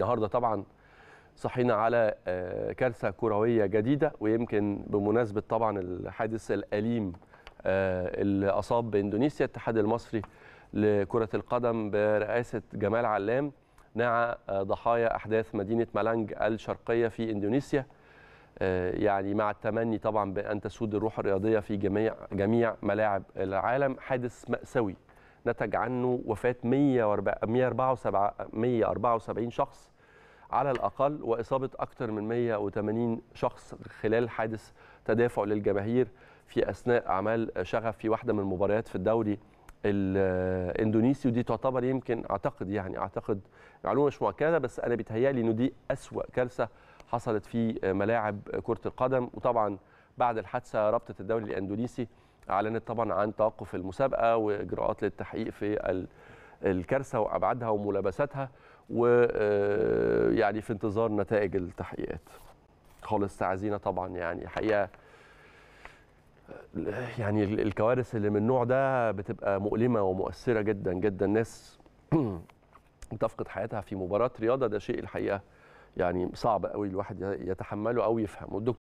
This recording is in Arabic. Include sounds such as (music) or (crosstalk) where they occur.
النهارده طبعا صحينا على آه، كارثه كرويه جديده ويمكن بمناسبه طبعا الحادث الاليم آه، اللي اصاب باندونيسيا الاتحاد المصري لكره القدم برئاسه جمال علام نعى آه، ضحايا احداث مدينه مالانج الشرقيه في اندونيسيا يعني مع التمني طبعا بان تسود الروح الرياضيه في جميع جميع ملاعب العالم حادث ماساوي نتج عنه وفاة 174 شخص على الأقل وإصابة أكثر من 180 شخص خلال حادث تدافع للجماهير في أثناء أعمال شغف في واحدة من المباريات في الدوري الاندونيسي ودي تعتبر يمكن اعتقد يعني اعتقد معلومه مش مؤكده بس انا بيتهيألي انه دي اسوا كارثه حصلت في ملاعب كره القدم وطبعا بعد الحادثه رابطه الدوري الاندونيسي اعلنت طبعا عن توقف المسابقه واجراءات للتحقيق في الكارثه وابعادها وملابساتها ويعني آه، في انتظار نتائج التحقيقات خالص تعزينا طبعا يعني حقيقه يعني الكوارث اللي من النوع ده بتبقى مؤلمه ومؤثره جدا جدا ناس (clears throat) تفقد حياتها في مباراه رياضه ده شيء الحقيقه يعني صعب قوي الواحد يتحمله او يفهمه